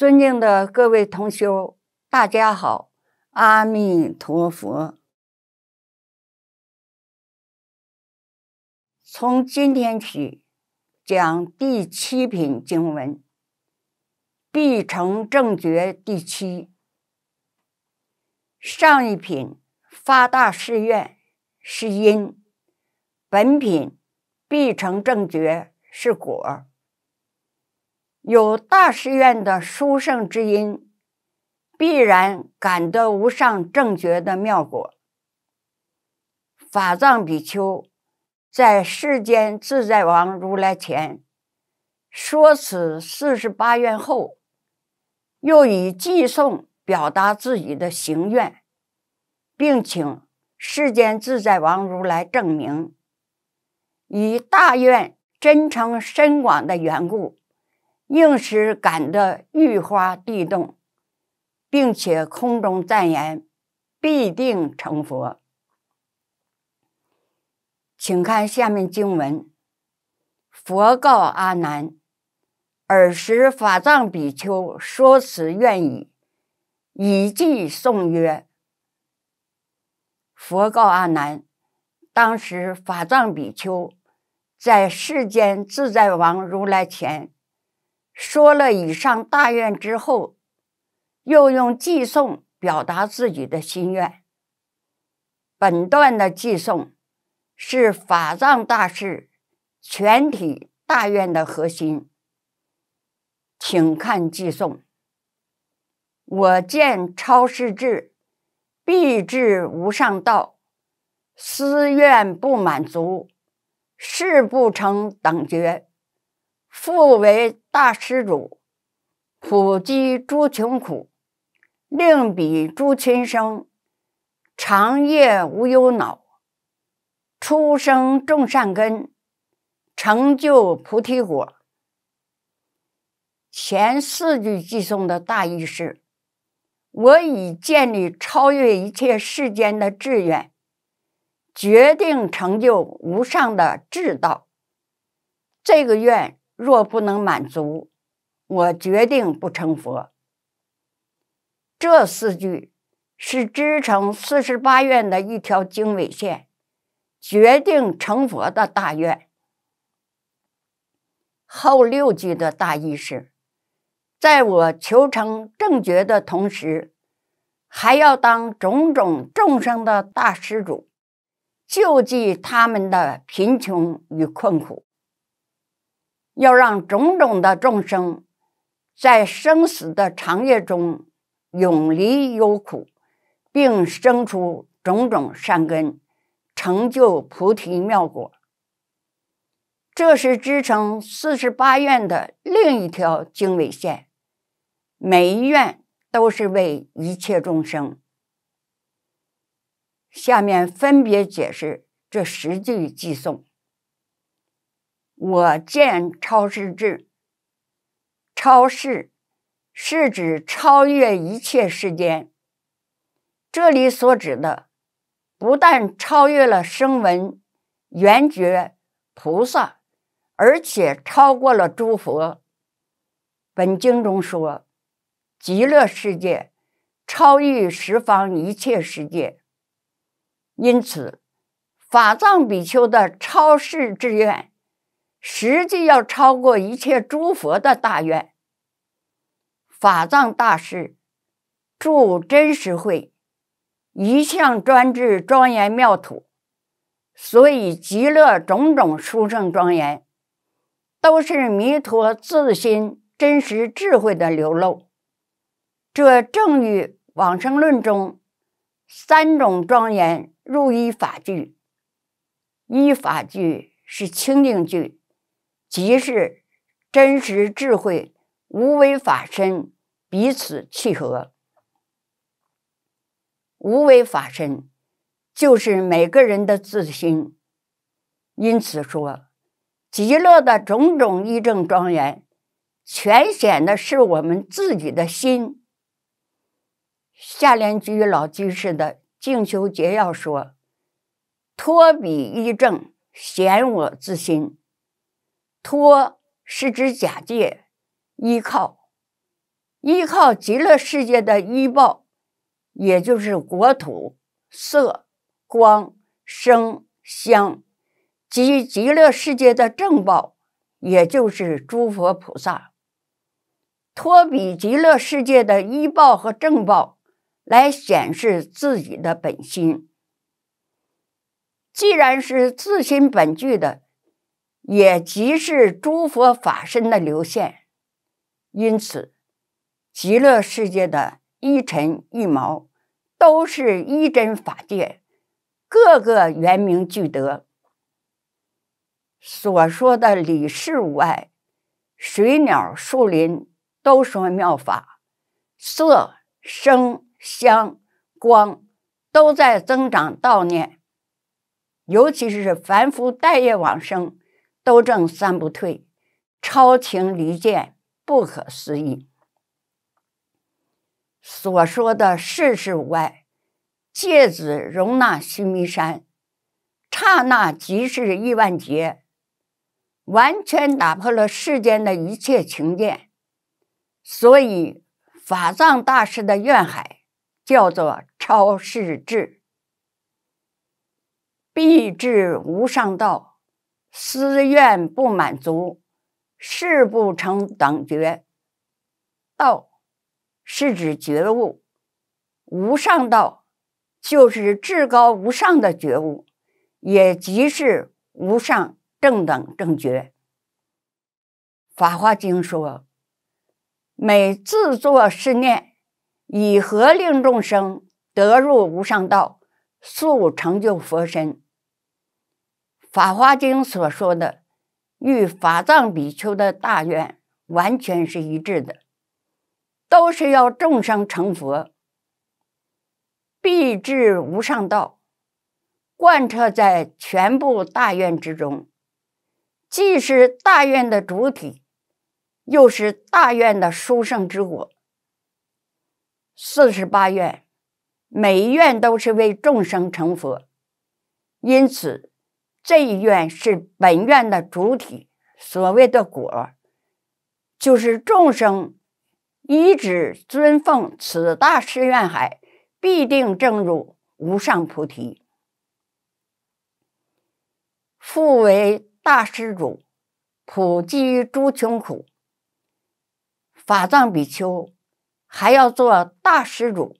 尊敬的各位同修，大家好！阿弥陀佛。从今天起，讲第七品经文《必成正觉》第七。上一品发大誓愿是因，本品必成正觉是果。有大誓愿的殊胜之因，必然感得无上正觉的妙果。法藏比丘在世间自在王如来前说此四十八愿后，又以偈颂表达自己的行愿，并请世间自在王如来证明。以大愿真诚深广的缘故。应时感得玉花地动，并且空中赞言：“必定成佛。”请看下面经文：佛告阿难：“尔时法藏比丘说此愿已，以记诵曰：佛告阿难，当时法藏比丘在世间自在王如来前。”说了以上大愿之后，又用寄送表达自己的心愿。本段的寄送是法藏大士全体大愿的核心，请看寄送。我见超世智，必至无上道，思愿不满足，誓不成等觉。复为大施主，普济诸穷苦，令彼诸亲生，长夜无忧恼。出生众善根，成就菩提果。前四句偈颂的大意是：我已建立超越一切世间的志愿，决定成就无上的智道。这个愿。若不能满足，我决定不成佛。这四句是支撑四十八愿的一条经纬线，决定成佛的大愿。后六句的大意是：在我求成正觉的同时，还要当种种众生的大施主，救济他们的贫穷与困苦。要让种种的众生，在生死的长夜中永离忧苦，并生出种种善根，成就菩提妙果。这是支撑四十八愿的另一条经纬线，每一愿都是为一切众生。下面分别解释这十句偈颂。我见超世智，超世是指超越一切世间。这里所指的，不但超越了声闻、缘觉、菩萨，而且超过了诸佛。本经中说，极乐世界超越十方一切世界。因此，法藏比丘的超世志愿。实际要超过一切诸佛的大愿，法藏大师住真实慧，一向专治庄严妙土，所以极乐种种殊胜庄严，都是弥陀自心真实智慧的流露。这正与往生论中三种庄严入一法句，依法句是清净句。即是真实智慧无为法身彼此契合，无为法身就是每个人的自心。因此说，极乐的种种一正庄严，全显的是我们自己的心。下联居老居士的《静修捷要》说：“托彼医正，显我自心。”托是指假借、依靠，依靠极乐世界的依报，也就是国土、色、光、声、香，及极乐世界的正报，也就是诸佛菩萨。托比极乐世界的依报和正报，来显示自己的本心。既然是自心本具的。也即是诸佛法身的流现，因此极乐世界的一尘一毛，都是一真法界，各个圆明具德。所说的理事无碍，水鸟树林都说妙法，色声香光都在增长道念，尤其是是凡夫待业往生。都正三不退，超情离见，不可思议。所说的世事无碍，芥子容纳须弥山，刹那即是亿万劫，完全打破了世间的一切情见。所以法藏大师的愿海叫做超世智，必至无上道。私愿不满足，事不成等觉。道是指觉悟，无上道就是至高无上的觉悟，也即是无上正等正觉。《法华经》说：“每自作是念，以何令众生得入无上道，速成就佛身？”《法华经》所说的与法藏比丘的大愿完全是一致的，都是要众生成佛，必至无上道，贯彻在全部大愿之中，既是大愿的主体，又是大愿的殊胜之果。四十八愿，每一愿都是为众生成佛，因此。这一愿是本愿的主体，所谓的果，就是众生一直尊奉此大施愿海，必定证入无上菩提，复为大施主，普及诸穷苦。法藏比丘还要做大施主，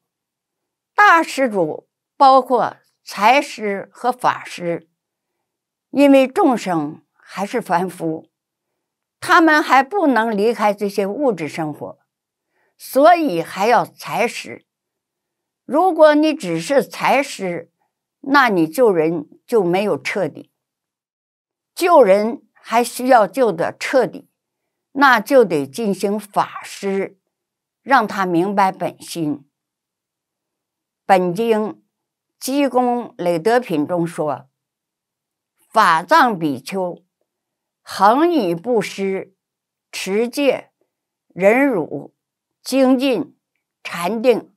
大施主包括财师和法师。因为众生还是凡夫，他们还不能离开这些物质生活，所以还要财施。如果你只是财施，那你救人就没有彻底。救人还需要救的彻底，那就得进行法师，让他明白本心。本经《积功累德品》中说。法藏比丘，恒以布施、持戒、忍辱、精进、禅定、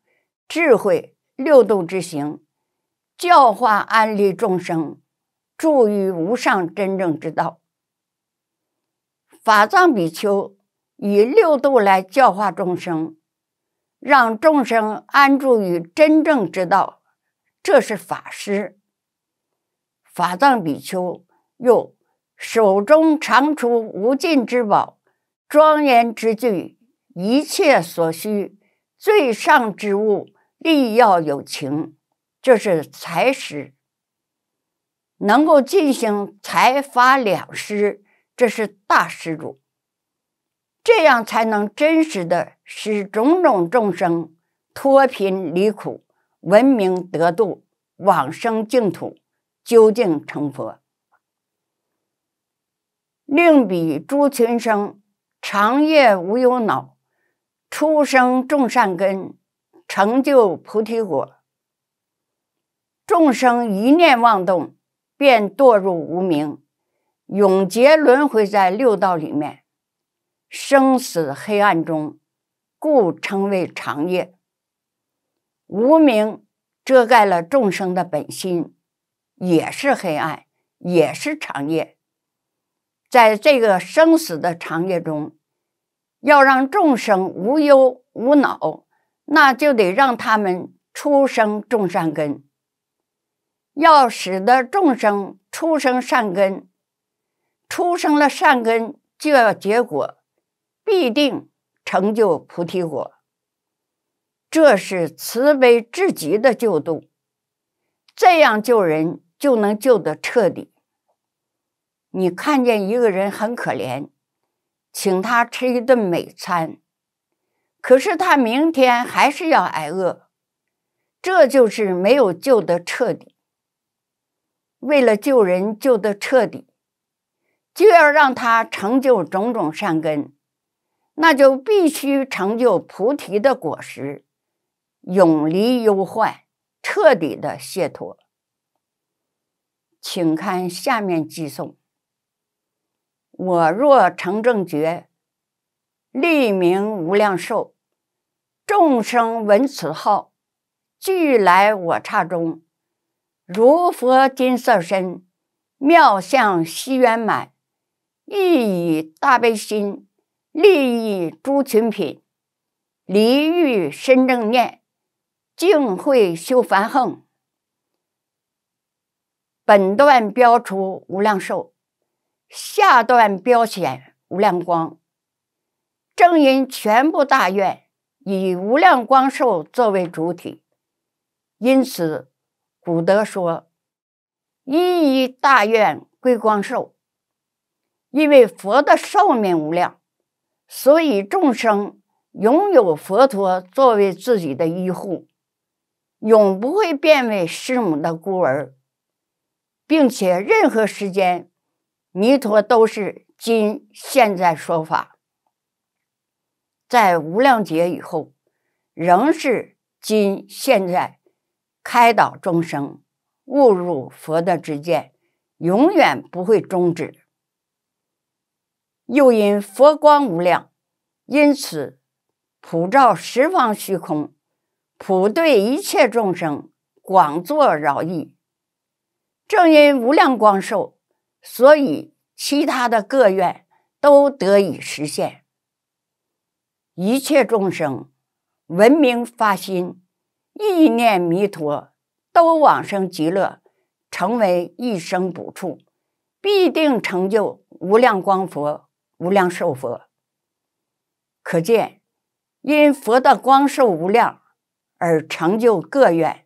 智慧六度之行，教化安利众生，助于无上真正之道。法藏比丘以六度来教化众生，让众生安住于真正之道，这是法师。法藏比丘又手中常出无尽之宝，庄严之具，一切所需，最上之物，力要有情，这是财施。能够进行财法两施，这是大施主。这样才能真实的使种种众生脱贫离苦，闻名得度，往生净土。究竟成佛，令彼诸群生，长夜无忧恼，出生种善根，成就菩提果。众生一念妄动，便堕入无明，永劫轮回在六道里面，生死黑暗中，故称为长夜。无名遮盖了众生的本心。也是黑暗，也是长夜。在这个生死的长夜中，要让众生无忧无恼，那就得让他们出生种善根。要使得众生出生善根，出生了善根就要结果，必定成就菩提果。这是慈悲至极的救度，这样救人。就能救得彻底。你看见一个人很可怜，请他吃一顿美餐，可是他明天还是要挨饿，这就是没有救得彻底。为了救人救得彻底，就要让他成就种种善根，那就必须成就菩提的果实，永离忧患，彻底的解脱。请看下面寄送。我若成正觉，立名无量寿；众生闻此号，俱来我刹中。如佛金色身，妙相悉圆满；意以大悲心，利益诸群品；离欲身正念，净慧修梵行。本段标出无量寿，下段标显无量光。正因全部大愿以无量光寿作为主体，因此古德说：“一一大愿归光寿。”因为佛的寿命无量，所以众生拥有佛陀作为自己的依护，永不会变为师母的孤儿。并且任何时间，弥陀都是今现在说法，在无量劫以后，仍是今现在开导众生误入佛的之见，永远不会终止。又因佛光无量，因此普照十方虚空，普对一切众生广作饶益。正因无量光寿，所以其他的各愿都得以实现。一切众生闻名发心，意念弥陀，都往生极乐，成为一生补处，必定成就无量光佛、无量寿佛。可见，因佛的光寿无量而成就各愿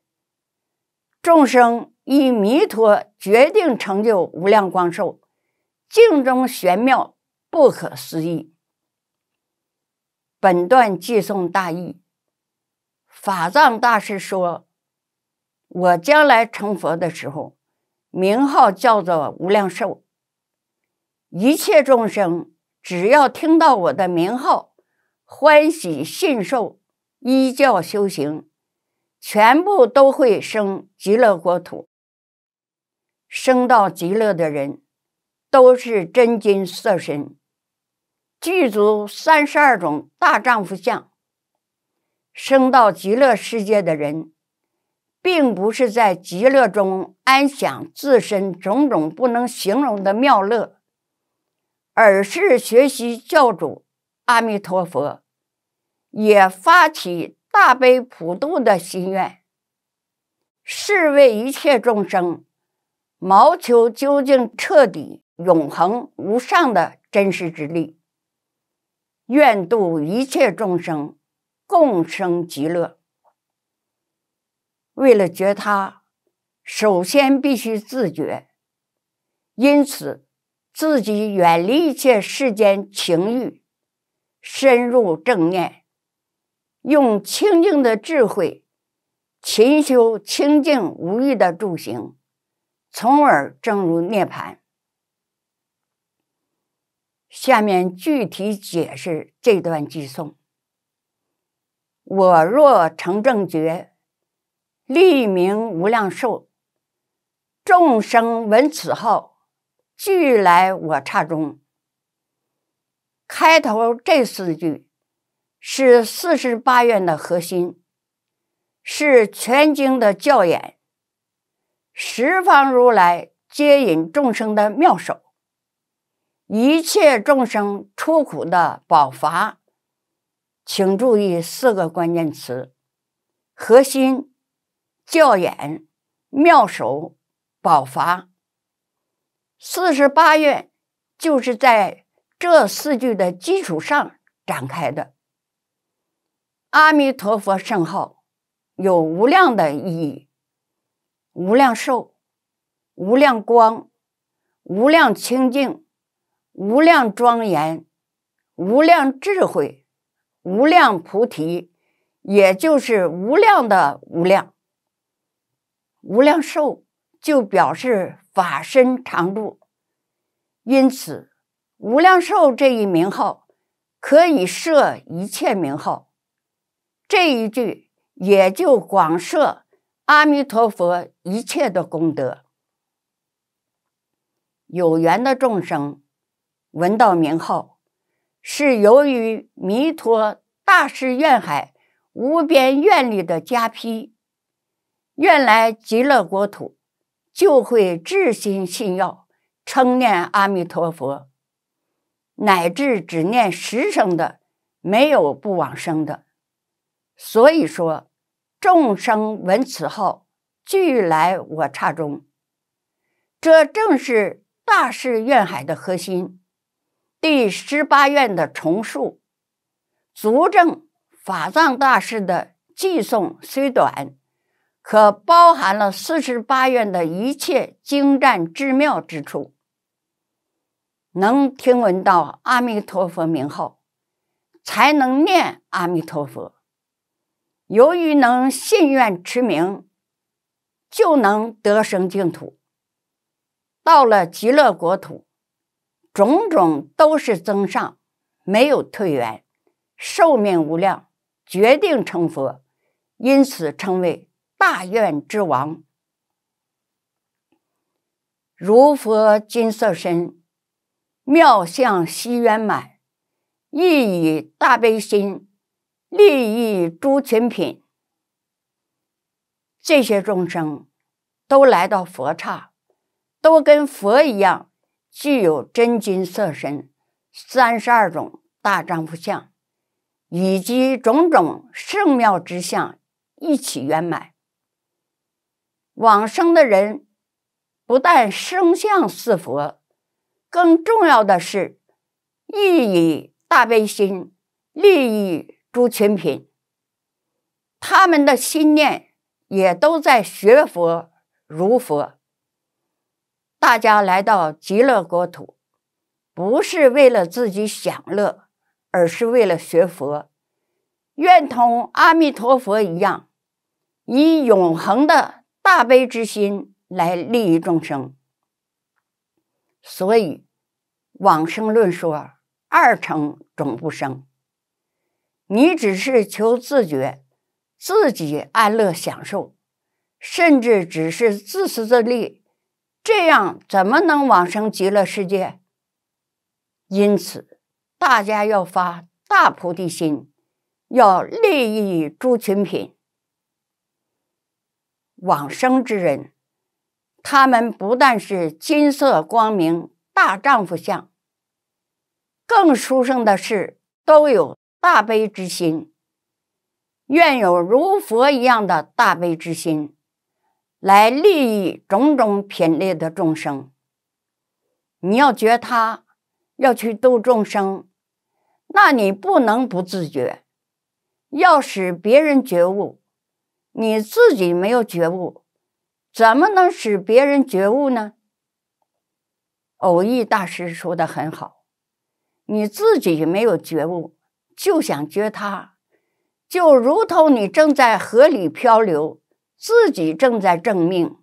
众生。以弥陀决定成就无量光寿，境中玄妙不可思议。本段寄送大意，法藏大师说：“我将来成佛的时候，名号叫做无量寿。一切众生只要听到我的名号，欢喜信受，依教修行，全部都会生极乐国土。”生到极乐的人，都是真金色身，具足三十二种大丈夫相。生到极乐世界的人，并不是在极乐中安享自身种种不能形容的妙乐，而是学习教主阿弥陀佛，也发起大悲普度的心愿，是为一切众生。谋求究竟彻底、永恒、无上的真实之力，愿度一切众生，共生极乐。为了觉他，首先必须自觉，因此自己远离一切世间情欲，深入正念，用清净的智慧，勤修清净无欲的住行。从而，正如涅盘。下面具体解释这段偈颂：“我若成正觉，立名无量寿。众生闻此号，俱来我刹中。”开头这四句是四十八愿的核心，是全经的教演。十方如来接引众生的妙手，一切众生出苦的宝筏，请注意四个关键词：核心、教眼、妙手、宝筏。四十八愿就是在这四句的基础上展开的。阿弥陀佛圣号有无量的意义。无量寿，无量光，无量清净，无量庄严，无量智慧，无量菩提，也就是无量的无量。无量寿就表示法身常住，因此，无量寿这一名号可以设一切名号。这一句也就广设。阿弥陀佛，一切的功德，有缘的众生闻到名号，是由于弥陀大誓愿海无边愿力的加批，愿来极乐国土，就会至心信要，称念阿弥陀佛，乃至只念十声的，没有不往生的。所以说。众生闻此号，俱来我刹中。这正是大势愿海的核心，第十八愿的重述，足证法藏大师的偈颂虽短，可包含了四十八愿的一切精湛至妙之处。能听闻到阿弥陀佛名号，才能念阿弥陀佛。由于能信愿持名，就能得生净土。到了极乐国土，种种都是增上，没有退缘，寿命无量，决定成佛，因此称为大愿之王。如佛金色身，妙相悉圆满，亦以大悲心。利益诸群品，这些众生都来到佛刹，都跟佛一样，具有真金色身、三十二种大丈夫相，以及种种圣妙之相，一起圆满。往生的人不但生相似佛，更重要的是，意以大悲心，利益。诸群品，他们的心念也都在学佛、如佛。大家来到极乐国土，不是为了自己享乐，而是为了学佛，愿同阿弥陀佛一样，以永恒的大悲之心来利益众生。所以往生论说，二成种不生。你只是求自觉，自己安乐享受，甚至只是自私自利，这样怎么能往生极乐世界？因此，大家要发大菩提心，要利益诸群品。往生之人，他们不但是金色光明大丈夫相，更殊胜的是都有。大悲之心，愿有如佛一样的大悲之心，来利益种种品类的众生。你要觉他，要去度众生，那你不能不自觉，要使别人觉悟。你自己没有觉悟，怎么能使别人觉悟呢？偶遇大师说的很好，你自己没有觉悟。就想救他，就如同你正在河里漂流，自己正在挣命，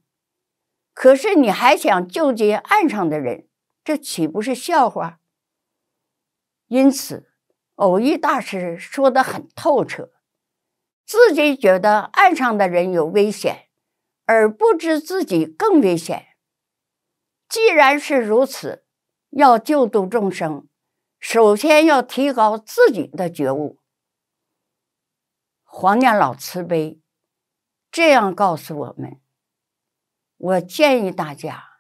可是你还想救接岸上的人，这岂不是笑话？因此，偶遇大师说的很透彻：自己觉得岸上的人有危险，而不知自己更危险。既然是如此，要救度众生。首先要提高自己的觉悟。黄念老慈悲这样告诉我们：我建议大家，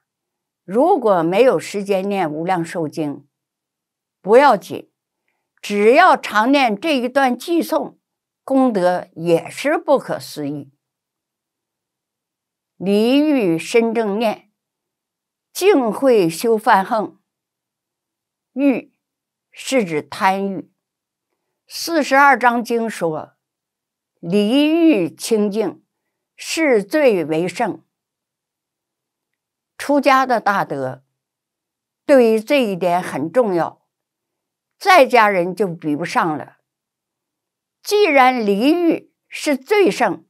如果没有时间念《无量寿经》，不要紧，只要常念这一段偈颂，功德也是不可思议。离欲身正念，净慧修梵恒，欲。是指贪欲。四十二章经说：“离欲清净，是罪为圣。”出家的大德对于这一点很重要，在家人就比不上了。既然离欲是罪圣，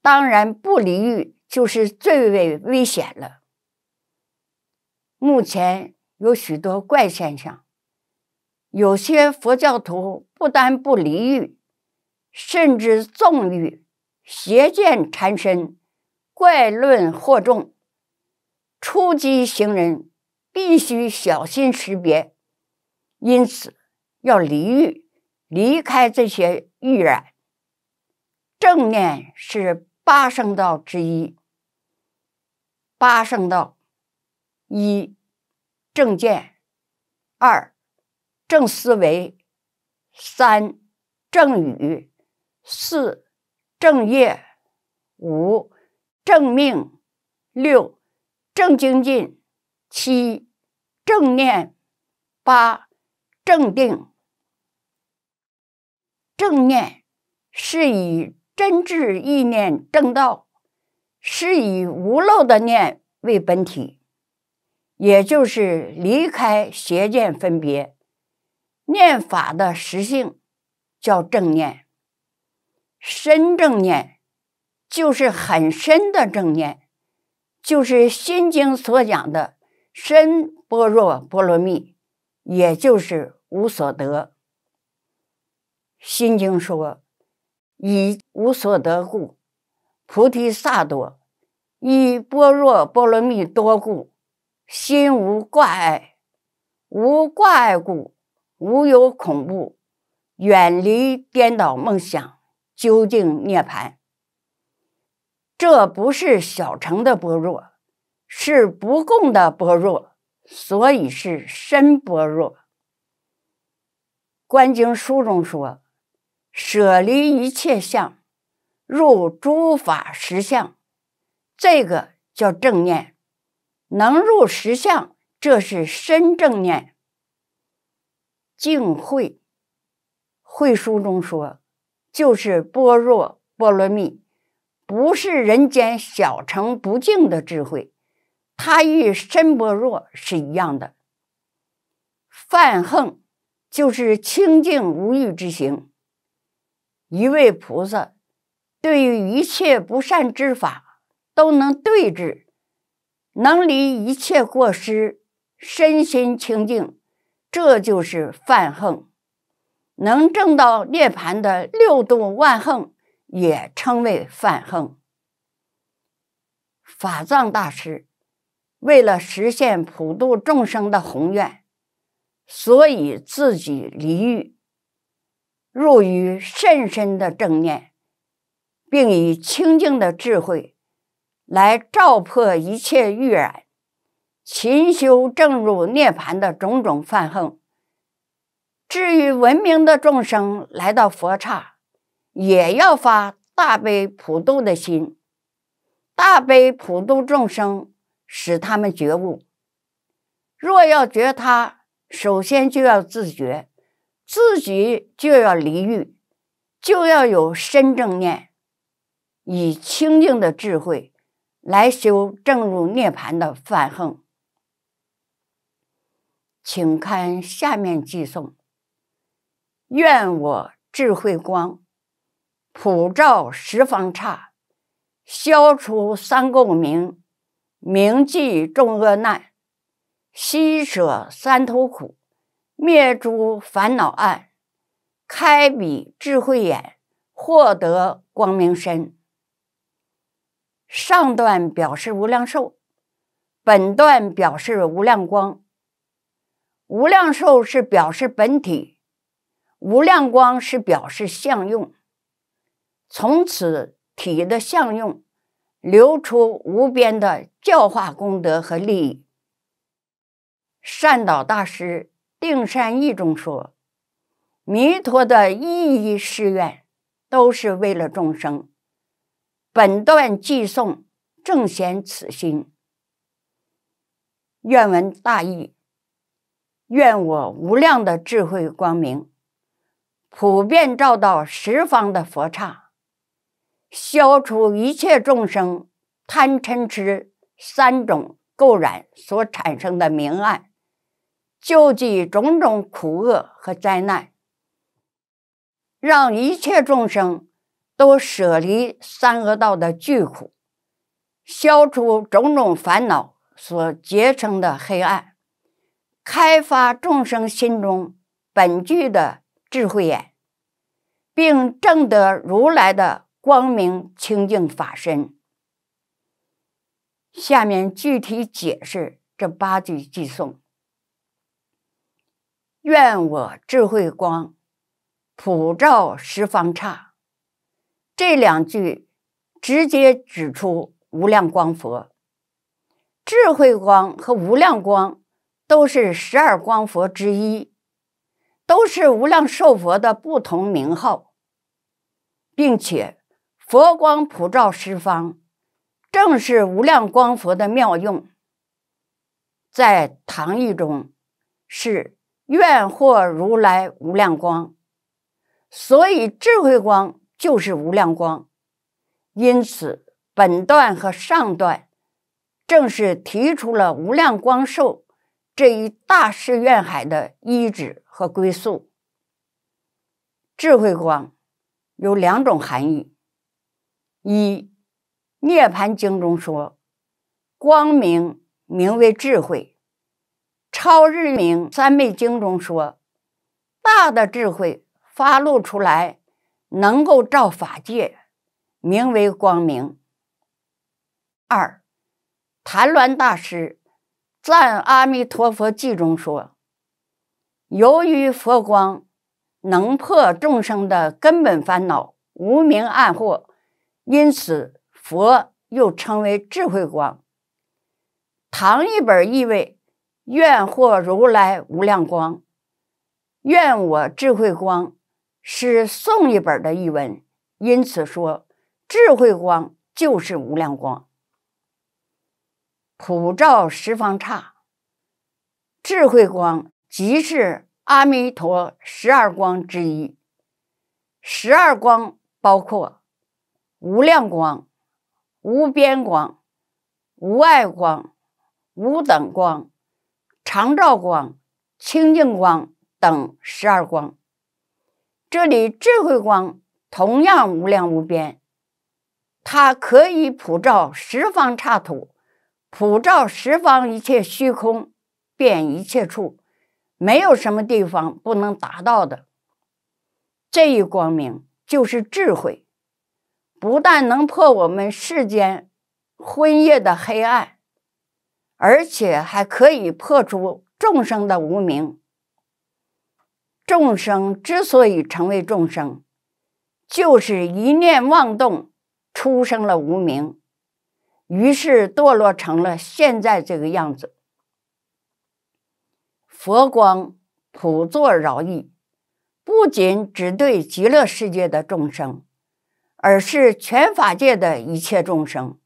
当然不离欲就是最为危险了。目前有许多怪现象。有些佛教徒不但不离欲，甚至纵欲，邪见缠身，怪论惑众，初级行人必须小心识别。因此，要离欲，离开这些欲染。正念是八圣道之一。八圣道一，正见；二。正思维三，正语四，正业五，正命六，正精进七，正念八，正定。正念是以真挚意念正道，是以无漏的念为本体，也就是离开邪见分别。念法的实性叫正念，深正念就是很深的正念，就是《心经》所讲的深般若波罗蜜，也就是无所得。《心经》说：“以无所得故，菩提萨埵；以般若波罗蜜多故，心无挂碍。无挂碍故。”无有恐怖，远离颠倒梦想，究竟涅槃。这不是小乘的般若，是不共的般若，所以是深般若。《观经》书中说：“舍离一切相，入诸法实相。”这个叫正念，能入实相，这是深正念。净慧慧书中说，就是般若波罗蜜，不是人间小乘不净的智慧，它与深般若是一样的。梵横就是清净无欲之行。一位菩萨对于一切不善之法都能对治，能离一切过失，身心清净。这就是犯横，能证到涅盘的六度万横，也称为犯横。法藏大师为了实现普度众生的宏愿，所以自己离欲，入于甚深的正念，并以清净的智慧来照破一切欲染。勤修正入涅盘的种种犯横。至于文明的众生来到佛刹，也要发大悲普度的心，大悲普度众生，使他们觉悟。若要觉他，首先就要自觉，自己就要离欲，就要有深正念，以清净的智慧来修正入涅盘的犯横。请看下面寄送。愿我智慧光，普照十方刹，消除三垢名，明记众恶难，悉舍三途苦，灭诸烦恼暗，开彼智慧眼，获得光明身。上段表示无量寿，本段表示无量光。无量寿是表示本体，无量光是表示相用。从此体的相用，流出无边的教化功德和利益。善导大师《定善义》中说：“弥陀的一一誓愿，都是为了众生。”本段寄颂正显此心。愿闻大义。愿我无量的智慧光明，普遍照到十方的佛刹，消除一切众生贪嗔痴三种垢染所产生的明暗，救济种种苦厄和灾难，让一切众生都舍离三恶道的巨苦，消除种种烦恼所结成的黑暗。开发众生心中本具的智慧眼，并证得如来的光明清净法身。下面具体解释这八句偈颂：“愿我智慧光，普照十方刹。”这两句直接指出无量光佛智慧光和无量光。都是十二光佛之一，都是无量寿佛的不同名号，并且佛光普照十方，正是无量光佛的妙用。在唐译中是愿获如来无量光，所以智慧光就是无量光。因此，本段和上段正是提出了无量光寿。这一大师愿海的依止和归宿，智慧光有两种含义：一，《涅盘经》中说，光明名为智慧；《超日明三昧经》中说，大的智慧发露出来，能够照法界，名为光明。二，谭鸾大师。在《阿弥陀佛记》中说，由于佛光能破众生的根本烦恼无明暗惑，因此佛又称为智慧光。唐一本意为“愿获如来无量光”，“愿我智慧光”是宋一本的译文，因此说智慧光就是无量光。普照十方刹，智慧光即是阿弥陀十二光之一。十二光包括无量光、无边光、无碍光、无等光、常照光、清净光等十二光。这里智慧光同样无量无边，它可以普照十方刹土。普照十方一切虚空，遍一切处，没有什么地方不能达到的。这一光明就是智慧，不但能破我们世间昏夜的黑暗，而且还可以破除众生的无明。众生之所以成为众生，就是一念妄动，出生了无名。于是堕落成了现在这个样子。佛光普作饶益，不仅只对极乐世界的众生，而是全法界的一切众生，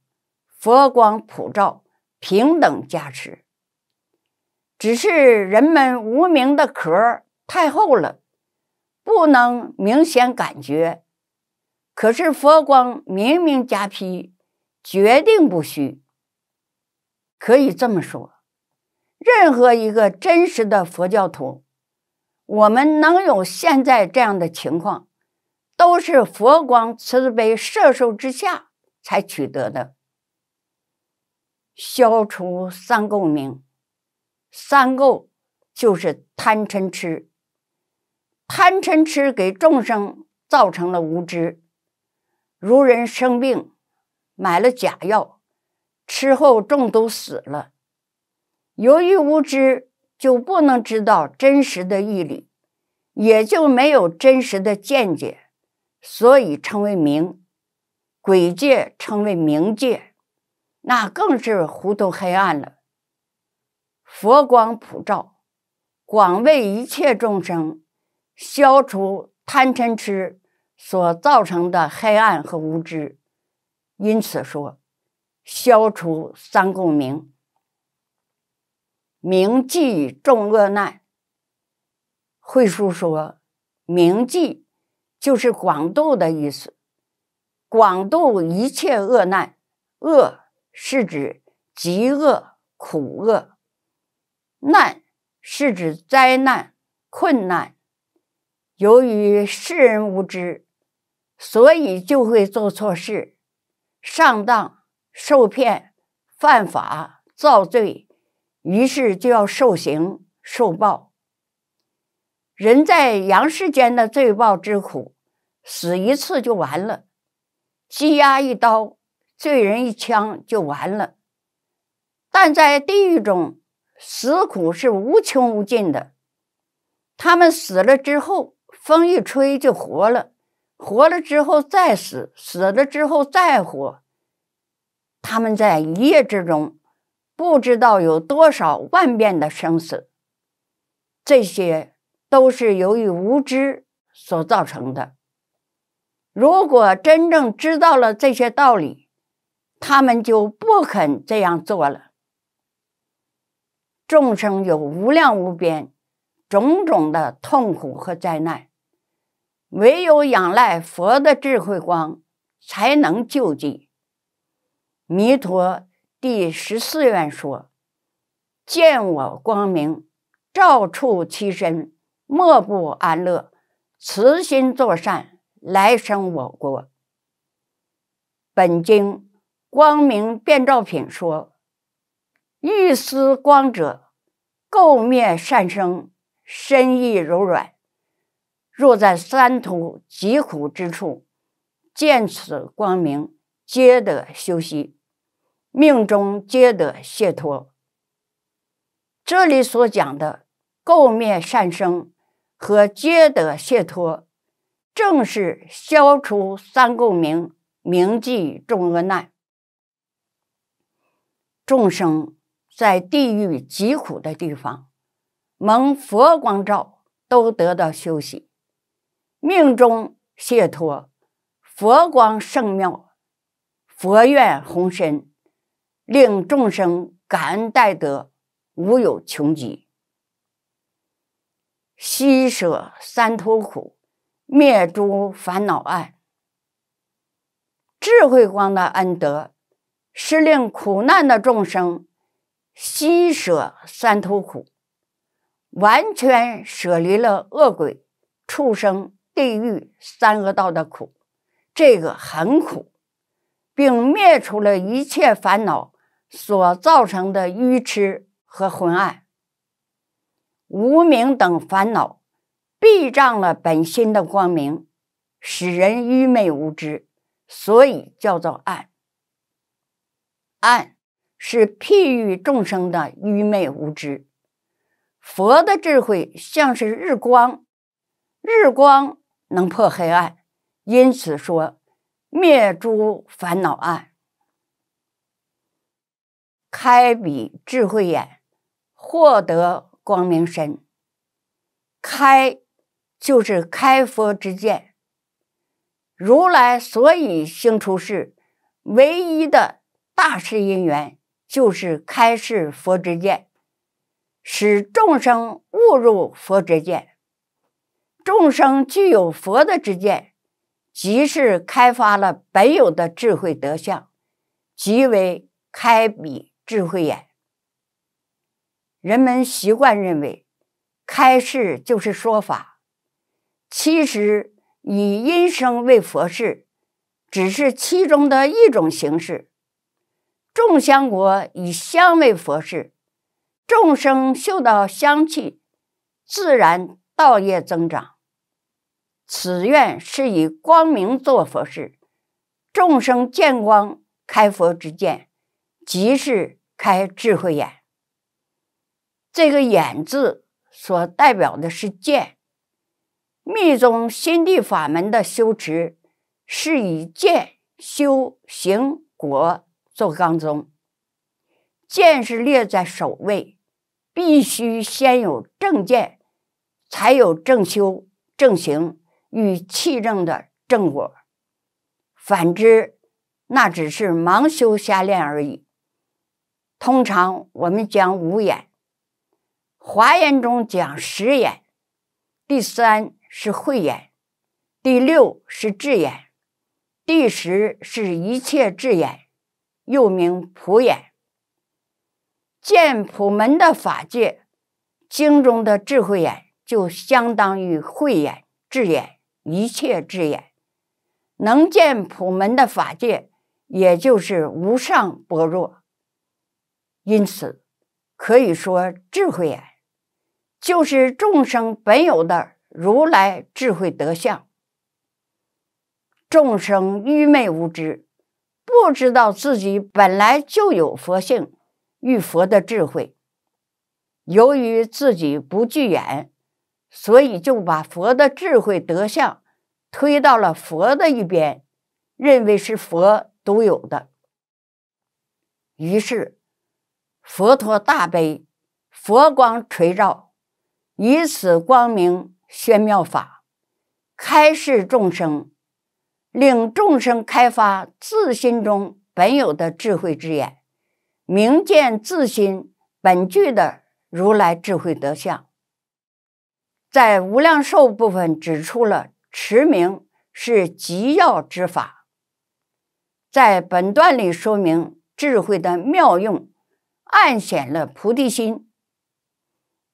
佛光普照，平等加持。只是人们无名的壳太厚了，不能明显感觉。可是佛光明明加披。决定不虚，可以这么说，任何一个真实的佛教徒，我们能有现在这样的情况，都是佛光慈悲摄受之下才取得的。消除三垢名，三垢就是贪嗔痴，贪嗔痴给众生造成了无知，如人生病。买了假药，吃后中毒死了。由于无知，就不能知道真实的义理，也就没有真实的见解，所以称为冥鬼界，称为冥界，那更是糊涂黑暗了。佛光普照，广为一切众生消除贪嗔痴所造成的黑暗和无知。因此说，消除三共名，明记众恶难。慧叔说，明记就是广度的意思，广度一切恶难。恶是指极恶、苦恶；难是指灾难、困难。由于世人无知，所以就会做错事。上当受骗，犯法造罪，于是就要受刑受报。人在阳世间的罪报之苦，死一次就完了，鸡鸭一刀，罪人一枪就完了。但在地狱中，死苦是无穷无尽的。他们死了之后，风一吹就活了。活了之后再死，死了之后再活，他们在一夜之中不知道有多少万变的生死。这些都是由于无知所造成的。如果真正知道了这些道理，他们就不肯这样做了。众生有无量无边种种的痛苦和灾难。唯有仰赖佛的智慧光，才能救济。弥陀第十四愿说：“见我光明，照处其身，莫不安乐。慈心作善，来生我国。”本经《光明遍照品》说：“欲思光者，垢灭善生，身意柔软。”若在三途疾苦之处，见此光明，皆得休息，命中皆得解脱。这里所讲的垢灭善生和皆得解脱，正是消除三垢名，明记众恶难。众生在地狱疾苦的地方，蒙佛光照，都得到休息。命中解脱，佛光圣妙，佛愿宏深，令众生感恩戴德，无有穷极。息舍三途苦，灭诸烦恼爱，智慧光的恩德，是令苦难的众生西舍三途苦，完全舍离了恶鬼、畜生。地狱三恶道的苦，这个很苦，并灭除了一切烦恼所造成的愚痴和昏暗、无明等烦恼，避障了本心的光明，使人愚昧无知，所以叫做暗。暗是譬喻众生的愚昧无知。佛的智慧像是日光，日光。能破黑暗，因此说灭诸烦恼暗，开彼智慧眼，获得光明身。开就是开佛之见。如来所以兴出世，唯一的大事因缘就是开示佛之见，使众生误入佛之见。众生具有佛的之见，即是开发了本有的智慧德相，即为开彼智慧眼。人们习惯认为，开示就是说法，其实以音声为佛事，只是其中的一种形式。众香国以香为佛事，众生嗅到香气，自然。道业增长，此愿是以光明做佛事，众生见光开佛之见，即是开智慧眼。这个“眼”字所代表的是“见”。密宗心地法门的修持是以“见”修行果做纲宗，“见”是列在首位，必须先有正见。才有正修正行与气正的正果，反之，那只是盲修瞎练而已。通常我们讲五眼，华严中讲十眼，第三是慧眼，第六是智眼，第十是一切智眼，又名普眼。见普门的法界，经中的智慧眼。就相当于慧眼、智眼、一切智眼，能见普门的法界，也就是无上般若。因此，可以说智慧眼就是众生本有的如来智慧德相。众生愚昧无知，不知道自己本来就有佛性、遇佛的智慧，由于自己不具眼。所以就把佛的智慧德相推到了佛的一边，认为是佛独有的。于是佛陀大悲，佛光垂照，以此光明宣妙法，开示众生，令众生开发自心中本有的智慧之眼，明见自心本具的如来智慧德相。在无量寿部分指出了持名是极要之法，在本段里说明智慧的妙用，暗显了菩提心。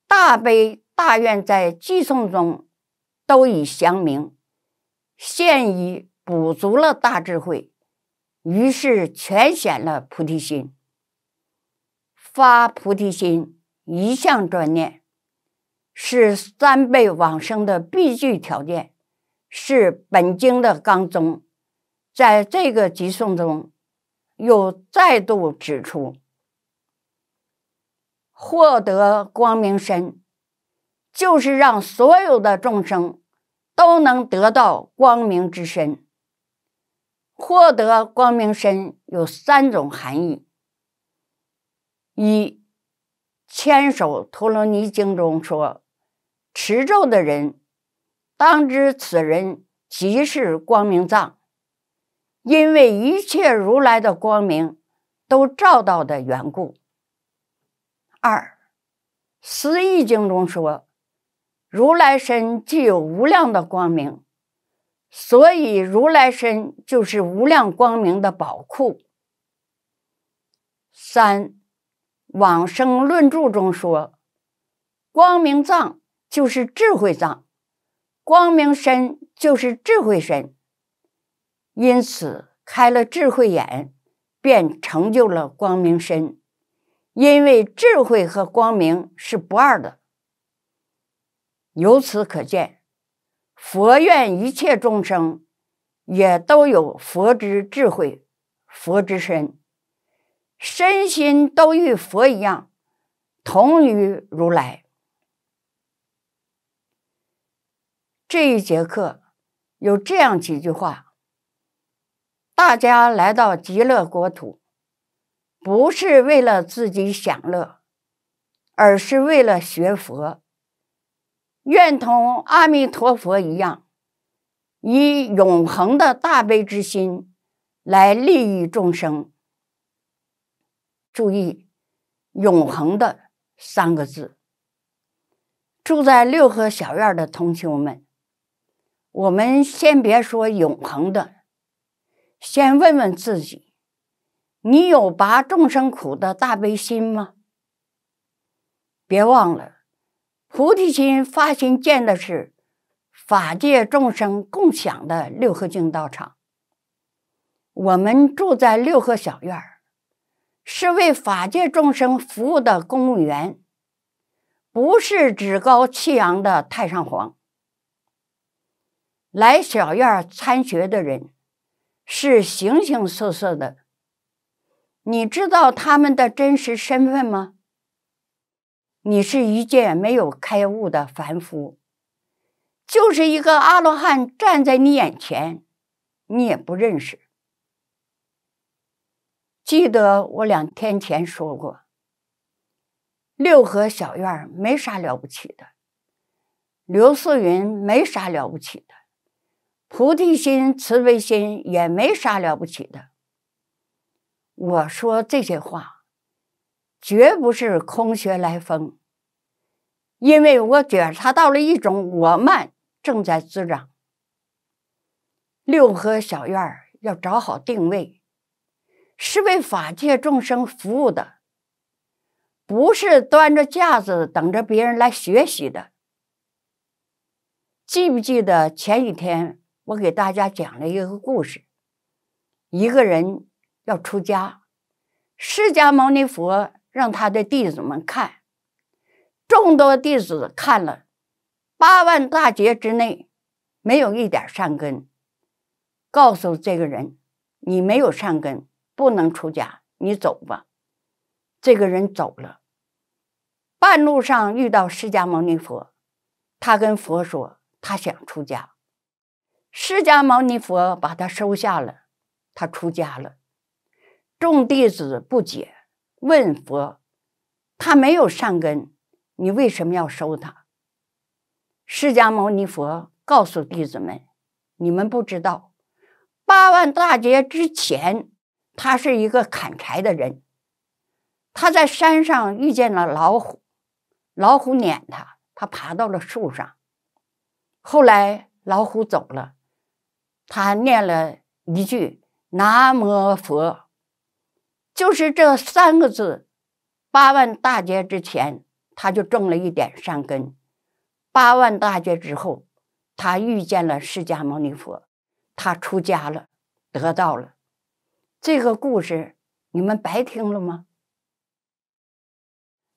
大悲大愿在寄送中都已详明，现已补足了大智慧，于是全显了菩提心。发菩提心一向专念。是三辈往生的必具条件，是本经的纲宗。在这个集诵中，又再度指出，获得光明身，就是让所有的众生都能得到光明之身。获得光明身有三种含义：一，《千手陀罗尼经》中说。持咒的人，当知此人即是光明藏，因为一切如来的光明都照到的缘故。二，《思义经》中说，如来身具有无量的光明，所以如来身就是无量光明的宝库。三，《往生论注》中说，光明藏。就是智慧藏，光明身就是智慧身，因此开了智慧眼，便成就了光明身。因为智慧和光明是不二的。由此可见，佛愿一切众生也都有佛之智慧，佛之身，身心都与佛一样，同于如来。这一节课有这样几句话：大家来到极乐国土，不是为了自己享乐，而是为了学佛。愿同阿弥陀佛一样，以永恒的大悲之心来利益众生。注意“永恒”的三个字。住在六合小院的同修们。我们先别说永恒的，先问问自己：你有拔众生苦的大悲心吗？别忘了，菩提心发心建的是法界众生共享的六合净道场。我们住在六合小院是为法界众生服务的公务员，不是趾高气扬的太上皇。来小院参学的人是形形色色的。你知道他们的真实身份吗？你是一件没有开悟的凡夫，就是一个阿罗汉站在你眼前，你也不认识。记得我两天前说过，六合小院没啥了不起的，刘素云没啥了不起的。菩提心、慈悲心也没啥了不起的。我说这些话，绝不是空穴来风，因为我觉察到了一种我慢正在滋长。六合小院要找好定位，是为法界众生服务的，不是端着架子等着别人来学习的。记不记得前几天？我给大家讲了一个故事：一个人要出家，释迦牟尼佛让他的弟子们看，众多弟子看了八万大劫之内没有一点善根，告诉这个人：“你没有善根，不能出家，你走吧。”这个人走了，半路上遇到释迦牟尼佛，他跟佛说：“他想出家。”释迦牟尼佛把他收下了，他出家了。众弟子不解，问佛：“他没有善根，你为什么要收他？”释迦牟尼佛告诉弟子们：“你们不知道，八万大劫之前，他是一个砍柴的人。他在山上遇见了老虎，老虎撵他，他爬到了树上。后来老虎走了。”他念了一句“南无佛”，就是这三个字。八万大劫之前，他就种了一点善根；八万大劫之后，他遇见了释迦牟尼佛，他出家了，得道了。这个故事你们白听了吗？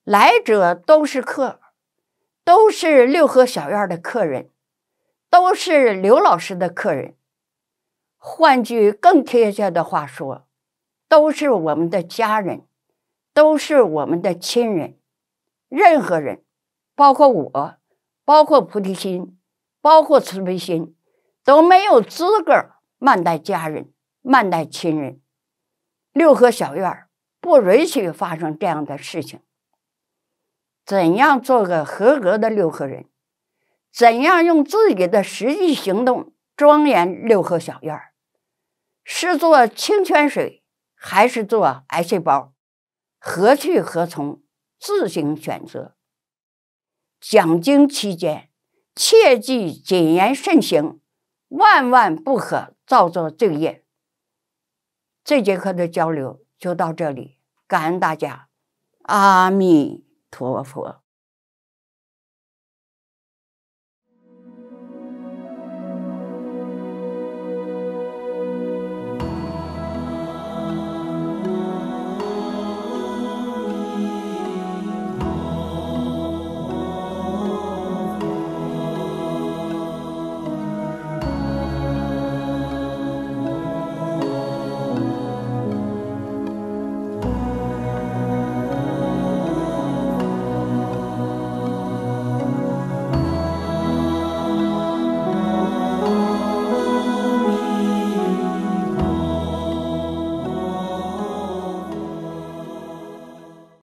来者都是客，都是六合小院的客人，都是刘老师的客人。换句更贴切的话说，都是我们的家人，都是我们的亲人。任何人，包括我，包括菩提心，包括慈悲心，都没有资格慢待家人、慢待亲人。六合小院儿不允许发生这样的事情。怎样做个合格的六合人？怎样用自己的实际行动庄严六合小院儿？是做清泉水，还是做癌细胞？何去何从，自行选择。讲经期间，切记谨言慎行，万万不可造作罪业。这节课的交流就到这里，感恩大家，阿弥陀佛。